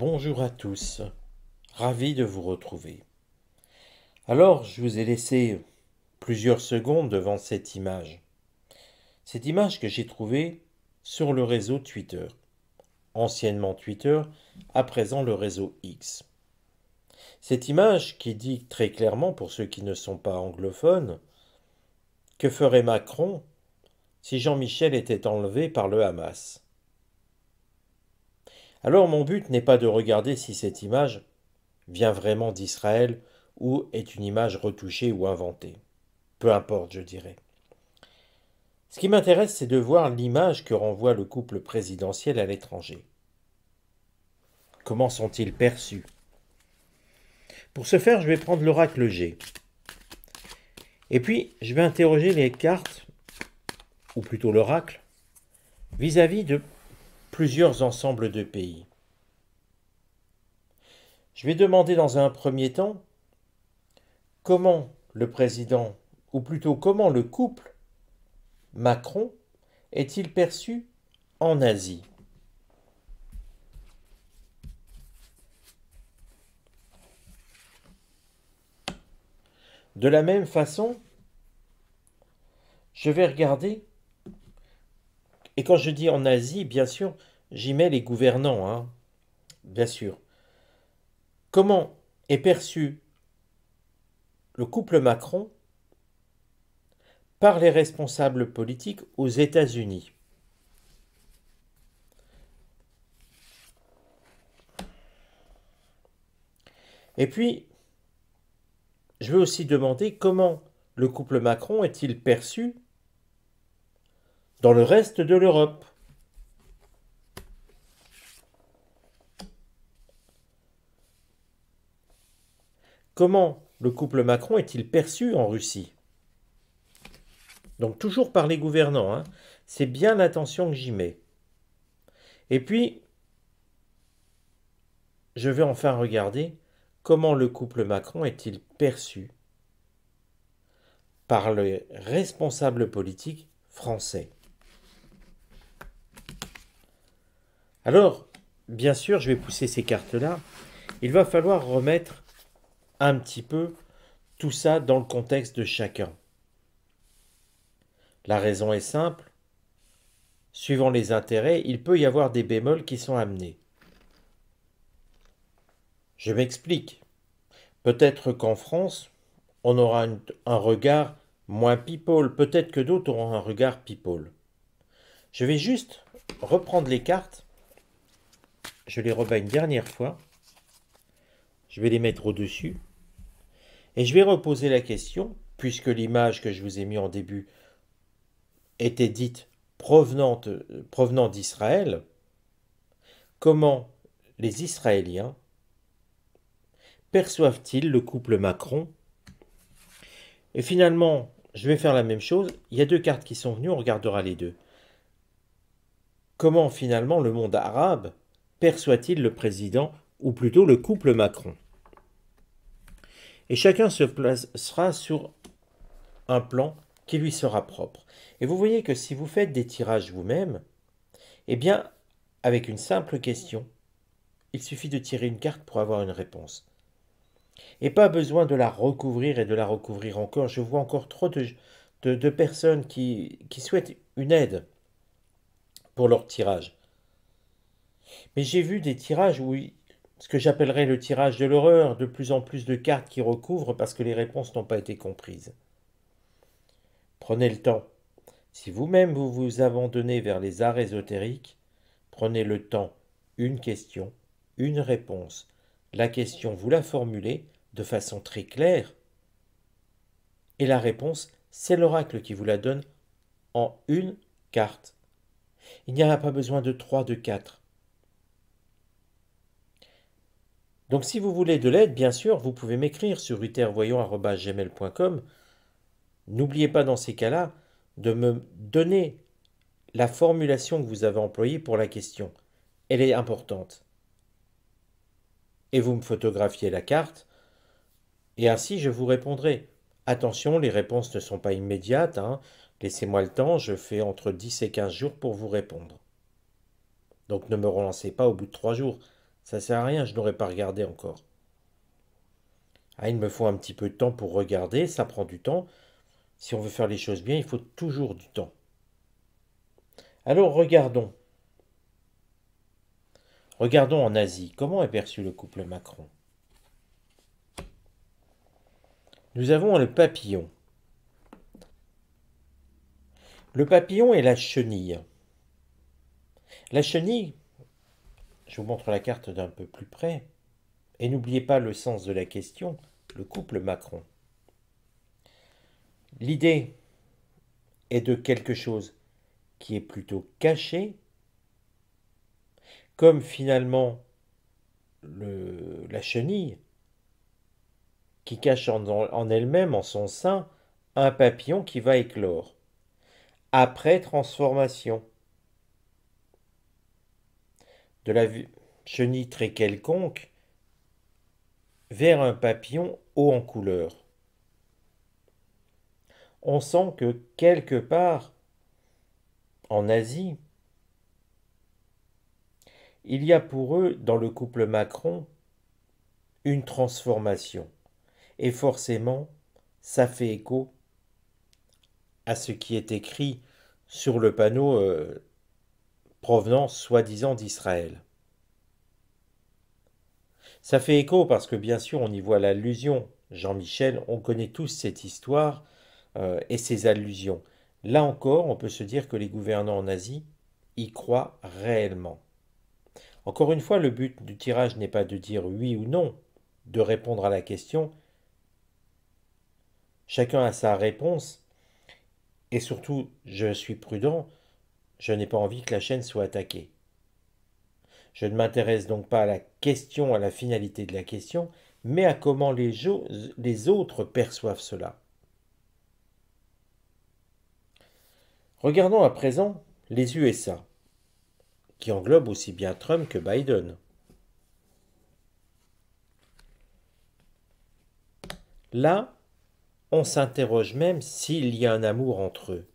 Bonjour à tous, ravi de vous retrouver. Alors, je vous ai laissé plusieurs secondes devant cette image. Cette image que j'ai trouvée sur le réseau Twitter, anciennement Twitter, à présent le réseau X. Cette image qui dit très clairement, pour ceux qui ne sont pas anglophones, que ferait Macron si Jean-Michel était enlevé par le Hamas alors mon but n'est pas de regarder si cette image vient vraiment d'Israël ou est une image retouchée ou inventée. Peu importe, je dirais. Ce qui m'intéresse, c'est de voir l'image que renvoie le couple présidentiel à l'étranger. Comment sont-ils perçus Pour ce faire, je vais prendre l'oracle G. Et puis, je vais interroger les cartes, ou plutôt l'oracle, vis-à-vis de plusieurs ensembles de pays. Je vais demander dans un premier temps comment le président, ou plutôt comment le couple Macron est-il perçu en Asie De la même façon, je vais regarder et quand je dis en Asie, bien sûr, j'y mets les gouvernants, hein, bien sûr. Comment est perçu le couple Macron par les responsables politiques aux États-Unis Et puis, je veux aussi demander comment le couple Macron est-il perçu dans le reste de l'Europe. Comment le couple Macron est-il perçu en Russie Donc toujours par les gouvernants, hein. c'est bien l'attention que j'y mets. Et puis, je vais enfin regarder comment le couple Macron est-il perçu par les responsables politiques français. Alors, bien sûr, je vais pousser ces cartes-là. Il va falloir remettre un petit peu tout ça dans le contexte de chacun. La raison est simple. Suivant les intérêts, il peut y avoir des bémols qui sont amenés. Je m'explique. Peut-être qu'en France, on aura un regard moins people, peut-être que d'autres auront un regard people. Je vais juste reprendre les cartes je les rebats une dernière fois. Je vais les mettre au-dessus. Et je vais reposer la question, puisque l'image que je vous ai mise en début était dite provenante, provenant d'Israël, comment les Israéliens perçoivent-ils le couple Macron Et finalement, je vais faire la même chose. Il y a deux cartes qui sont venues, on regardera les deux. Comment finalement le monde arabe perçoit-il le président, ou plutôt le couple Macron Et chacun se placera sur un plan qui lui sera propre. Et vous voyez que si vous faites des tirages vous-même, eh bien, avec une simple question, il suffit de tirer une carte pour avoir une réponse. Et pas besoin de la recouvrir et de la recouvrir encore. Je vois encore trop de, personnes qui, qui souhaitent une aide pour leur tirage. Mais j'ai vu des tirages où ce que j'appellerais le tirage de l'horreur, de plus en plus de cartes qui recouvrent parce que les réponses n'ont pas été comprises. Prenez le temps. Si vous-même vous vous abandonnez vers les arts ésotériques, prenez le temps. Une question, une réponse. La question, vous la formulez de façon très claire. Et la réponse, c'est l'oracle qui vous la donne en une carte. Il n'y en a pas besoin de trois, de quatre. Donc si vous voulez de l'aide, bien sûr, vous pouvez m'écrire sur utervoyant.gmail.com. N'oubliez pas dans ces cas-là de me donner la formulation que vous avez employée pour la question. Elle est importante. Et vous me photographiez la carte, et ainsi je vous répondrai. Attention, les réponses ne sont pas immédiates, hein. laissez-moi le temps, je fais entre 10 et 15 jours pour vous répondre. Donc ne me relancez pas au bout de 3 jours, ça sert à rien, je n'aurais pas regardé encore. Ah, il me faut un petit peu de temps pour regarder, ça prend du temps. Si on veut faire les choses bien, il faut toujours du temps. Alors regardons. Regardons en Asie, comment est perçu le couple Macron Nous avons le papillon. Le papillon est la chenille. La chenille, je vous montre la carte d'un peu plus près. Et n'oubliez pas le sens de la question, le couple Macron. L'idée est de quelque chose qui est plutôt caché, comme finalement la chenille, qui cache en elle-même, en son sein, un papillon qui va éclore, après transformation de la chenille très quelconque vers un papillon haut en couleur. On sent que quelque part, en Asie, il y a pour eux, dans le couple Macron, une transformation. Et forcément, ça fait écho à ce qui est écrit sur le panneau euh, provenant soi-disant d'Israël. Ça fait écho parce que bien sûr on y voit l'allusion. Jean-Michel, on connaît tous cette histoire euh, et ses allusions. Là encore, on peut se dire que les gouvernants en Asie y croient réellement. Encore une fois, le but du tirage n'est pas de dire oui ou non, de répondre à la question. Chacun a sa réponse, et surtout, je suis prudent, je n'ai pas envie que la chaîne soit attaquée. Je ne m'intéresse donc pas à la question, à la finalité de la question, mais à comment les, autres perçoivent cela. Regardons à présent les USA, qui englobent aussi bien Trump que Biden. Là, on s'interroge même s'il y a un amour entre eux.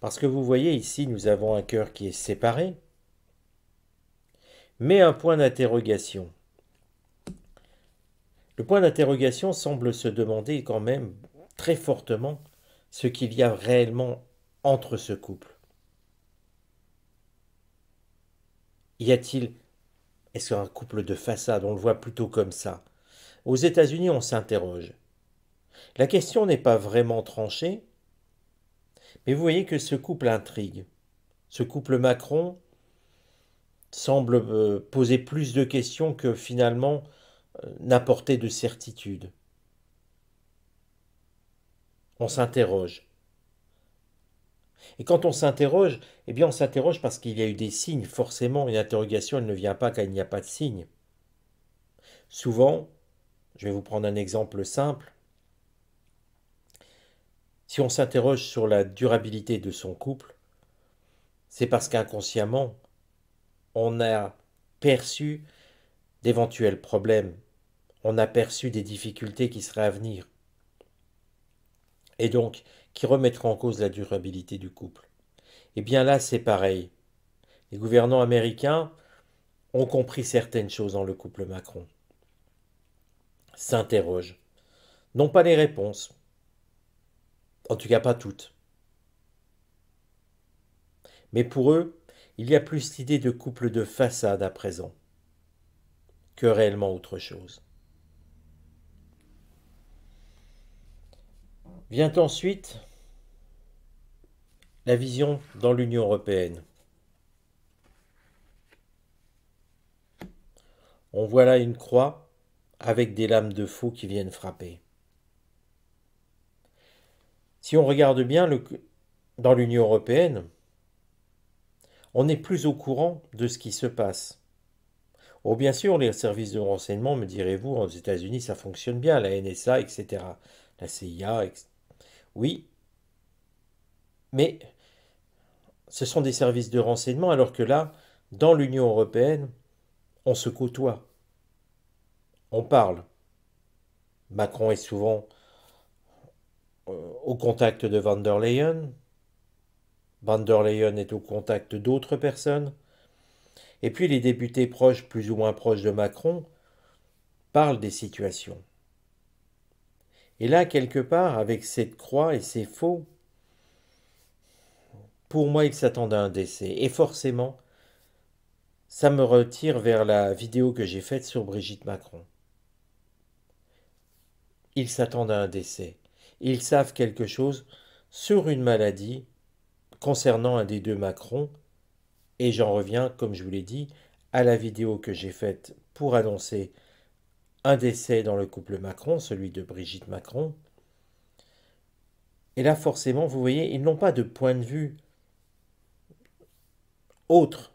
Parce que vous voyez ici, nous avons un cœur qui est séparé, mais un point d'interrogation. Le point d'interrogation semble se demander quand même très fortement ce qu'il y a réellement entre ce couple. Y a-t-il est-ce un couple de façade On le voit plutôt comme ça. Aux États-Unis, on s'interroge. La question n'est pas vraiment tranchée, mais vous voyez que ce couple intrigue. Ce couple Macron semble euh, poser plus de questions que finalement euh, n'apporter de certitude. On s'interroge. Et quand on s'interroge, eh bien on s'interroge parce qu'il y a eu des signes. Forcément, une interrogation, elle ne vient pas quand il n'y a pas de signes. Souvent, je vais vous prendre un exemple simple, si on s'interroge sur la durabilité de son couple, c'est parce qu'inconsciemment, on a perçu d'éventuels problèmes, on a perçu des difficultés qui seraient à venir, et donc qui remettront en cause la durabilité du couple. Eh bien là, c'est pareil. Les gouvernants américains ont compris certaines choses dans le couple Macron. S'interrogent. non pas les réponses, en tout cas, pas toutes. Mais pour eux, il y a plus l'idée de couple de façade à présent que réellement autre chose. Vient ensuite la vision dans l'Union européenne. On voit là une croix avec des lames de faux qui viennent frapper. Si on regarde bien le, dans l'Union européenne, on est plus au courant de ce qui se passe. Oh, bien sûr, les services de renseignement, me direz-vous, aux États-Unis, ça fonctionne bien, la NSA, etc., la CIA, etc. Oui, mais ce sont des services de renseignement, alors que là, dans l'Union européenne, on se côtoie, on parle. Macron est souvent euh, au contact de Van der Leyen. Van der Leyen est au contact d'autres personnes. Et puis les députés proches, plus ou moins proches de Macron, parlent des situations. Et là, quelque part, avec cette croix et ces faux, pour moi, ils s'attendent à un décès. Et forcément, ça me retire vers la vidéo que j'ai faite sur Brigitte Macron. Ils s'attendent à un décès ils savent quelque chose sur une maladie concernant un des deux Macron. Et j'en reviens, comme je vous l'ai dit, à la vidéo que j'ai faite pour annoncer un décès dans le couple Macron, celui de Brigitte Macron. Et là, forcément, vous voyez, ils n'ont pas de point de vue autre,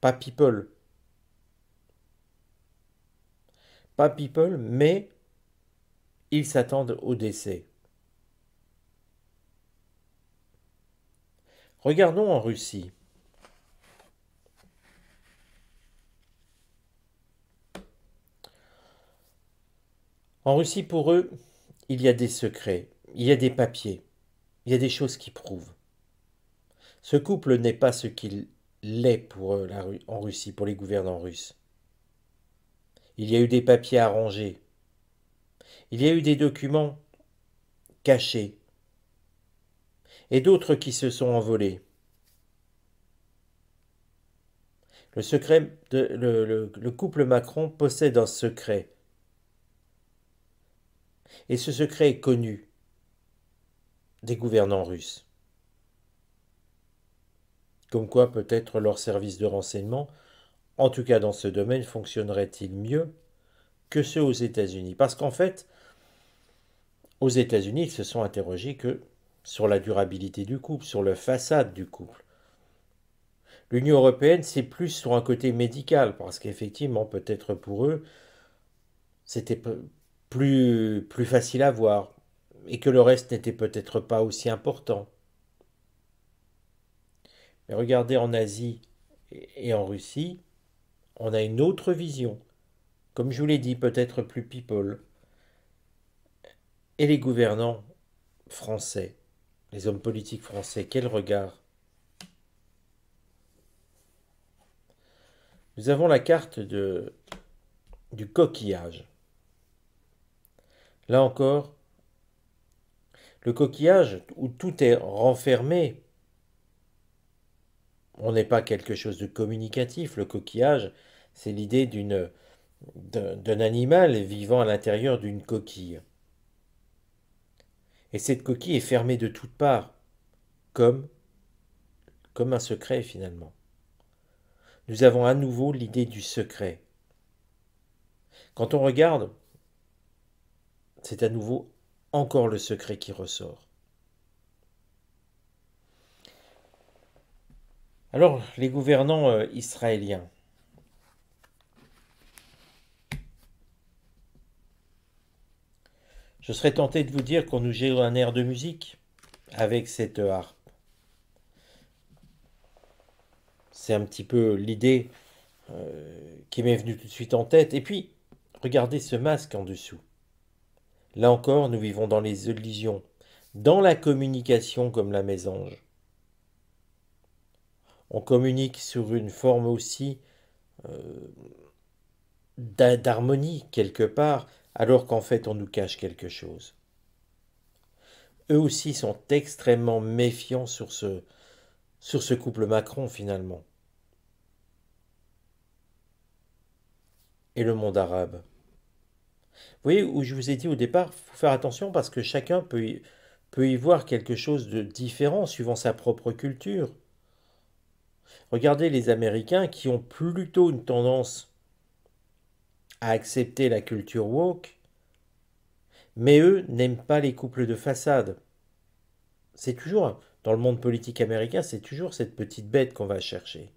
pas people. Pas people, mais ils s'attendent au décès. Regardons en Russie. En Russie, pour eux, il y a des secrets, il y a des papiers, il y a des choses qui prouvent. Ce couple n'est pas ce qu'il l'est pour en Russie, pour les gouvernants russes. Il y a eu des papiers arrangés. Il y a eu des documents cachés, et d'autres qui se sont envolés. Le, secret de, le, couple Macron possède un secret. Et ce secret est connu des gouvernants russes. Comme quoi peut-être leur service de renseignement, en tout cas dans ce domaine, fonctionnerait-il mieux que ceux aux États-Unis Parce qu'en fait, aux États-Unis, ils se sont interrogés que sur la durabilité du couple, sur la façade du couple. L'Union européenne, c'est plus sur un côté médical, parce qu'effectivement, peut-être pour eux, c'était plus, plus facile à voir, et que le reste n'était peut-être pas aussi important. Mais regardez en Asie et en Russie, on a une autre vision, comme je vous l'ai dit, peut-être plus people. Et les gouvernants français les hommes politiques français, quel regard Nous avons la carte de, du coquillage. Là encore, le coquillage où tout est renfermé, on n'est pas quelque chose de communicatif. Le coquillage, c'est l'idée d'un animal vivant à l'intérieur d'une coquille. Et cette coquille est fermée de toutes parts, comme, comme un secret finalement. Nous avons à nouveau l'idée du secret. Quand on regarde, c'est à nouveau encore le secret qui ressort. Alors, les gouvernants euh, israéliens, Je serais tenté de vous dire qu'on nous gère un air de musique avec cette harpe. C'est un petit peu l'idée euh, qui m'est venue tout de suite en tête. Et puis, regardez ce masque en dessous. Là encore, nous vivons dans les illusions, dans la communication comme la mésange. On communique sur une forme aussi euh, d'harmonie quelque part, alors qu'en fait on nous cache quelque chose. Eux aussi sont extrêmement méfiants sur ce, sur ce couple Macron finalement. Et le monde arabe. Vous voyez où je vous ai dit au départ, faut faire attention parce que chacun peut peut y voir quelque chose de différent suivant sa propre culture. Regardez les Américains qui ont plutôt une tendance à accepter la culture woke, mais eux n'aiment pas les couples de façade. C'est toujours, dans le monde politique américain, c'est toujours cette petite bête qu'on va chercher.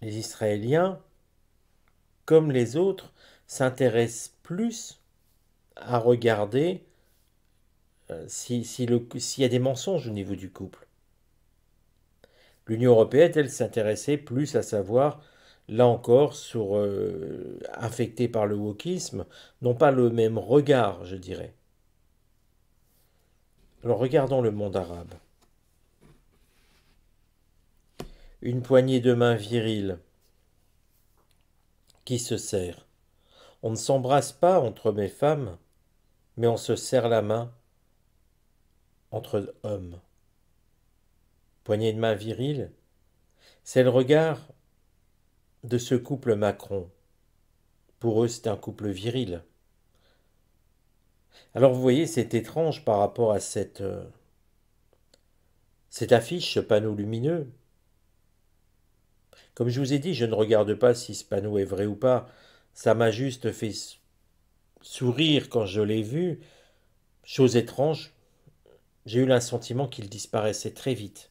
Les Israéliens, comme les autres, s'intéressent plus à regarder euh, s'il si y a des mensonges au niveau du couple. L'Union européenne, elle, s'intéressait plus à savoir là encore, sur, infectés euh, par le wokisme, n'ont pas le même regard, je dirais. Alors regardons le monde arabe. Une poignée de mains viriles qui se serre. On ne s'embrasse pas entre mes femmes, mais on se serre la main entre hommes. Poignée de main virile, c'est le regard de ce couple Macron. Pour eux, c'est un couple viril. Alors vous voyez, c'est étrange par rapport à cette, euh, cette affiche, ce panneau lumineux. Comme je vous ai dit, je ne regarde pas si ce panneau est vrai ou pas. Ça m'a juste fait sourire quand je l'ai vu. Chose étrange, j'ai eu un qu'il disparaissait très vite.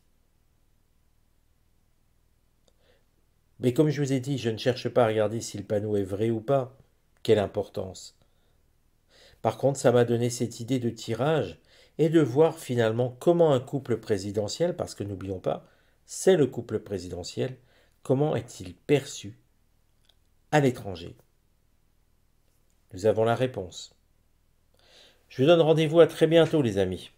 Mais comme je vous ai dit, je ne cherche pas à regarder si le panneau est vrai ou pas. Quelle importance Par contre, ça m'a donné cette idée de tirage et de voir finalement comment un couple présidentiel, parce que n'oublions pas, c'est le couple présidentiel, comment est-il perçu à l'étranger Nous avons la réponse. Je vous donne rendez-vous à très bientôt les amis.